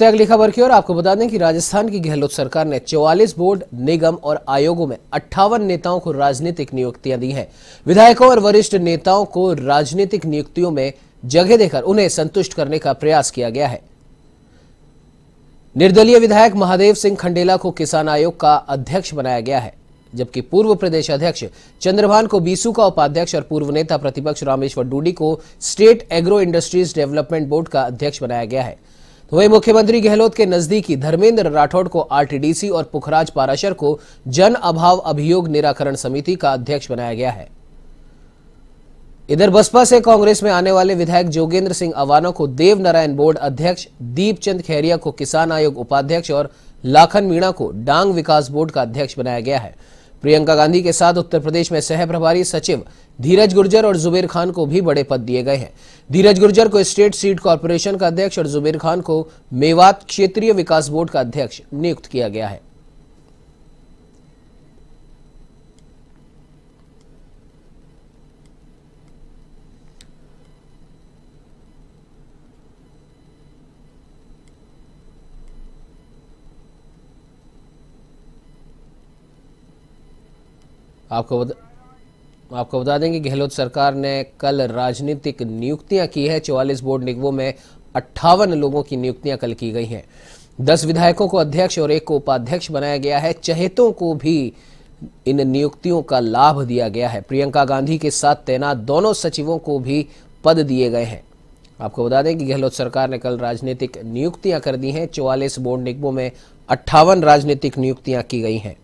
तो अगली खबर की ओर आपको बता दें कि राजस्थान की गहलोत सरकार ने 44 बोर्ड निगम और आयोगों में अट्ठावन नेताओं को राजनीतिक नियुक्तियां दी हैं विधायकों और वरिष्ठ नेताओं को राजनीतिक नियुक्तियों में जगह देकर उन्हें संतुष्ट करने का प्रयास किया गया है निर्दलीय विधायक महादेव सिंह खंडेला को किसान आयोग का अध्यक्ष बनाया गया है जबकि पूर्व प्रदेश अध्यक्ष चंद्रभान को बीसू का उपाध्यक्ष और पूर्व नेता प्रतिपक्ष रामेश्वर डूडी को state agro industries development board का अध्यक्ष बनाया गया है तो वही मुख्यमंत्री गहलोत के नजदीकी धर्मेंद्र राठौड़ को आरटीडीसी और पुखराज पाराशर को जन अभाव अभियोग निराकरण समिति का अध्यक्ष बनाया गया है इधर बसपा से कांग्रेस में आने वाले विधायक जोगेंद्र सिंह अवाना को देव नारायण बोर्ड अध्यक्ष दीपचंद खैरिया को किसान आयोग उपाध्यक्ष और लाखन मीणा को डांग विकास बोर्ड का अध्यक्ष बनाया गया है प्रियंका गांधी के साथ उत्तर प्रदेश में सह प्रभारी सचिव धीरज गुर्जर और जुबेर खान को भी बड़े पद दिए गए हैं धीरज गुर्जर को स्टेट सीड कॉरपोरेशन का अध्यक्ष और जुबेर खान को मेवात क्षेत्रीय विकास बोर्ड का अध्यक्ष नियुक्त किया गया है आपको बता आपको बता दें कि गहलोत सरकार ने कल राजनीतिक नियुक्तियां की है 44 बोर्ड निगमों में अट्ठावन लोगों की नियुक्तियां कल की गई हैं दस विधायकों को अध्यक्ष और एक को उपाध्यक्ष बनाया गया है चहेतों को भी इन नियुक्तियों का लाभ दिया गया है प्रियंका गांधी के साथ तैनात दोनों सचिवों को भी पद दिए गए हैं आपको बता दें कि गहलोत सरकार ने कल राजनीतिक नियुक्तियां कर दी हैं चौवालीस बोर्ड निगमों में अट्ठावन राजनीतिक नियुक्तियां की गई हैं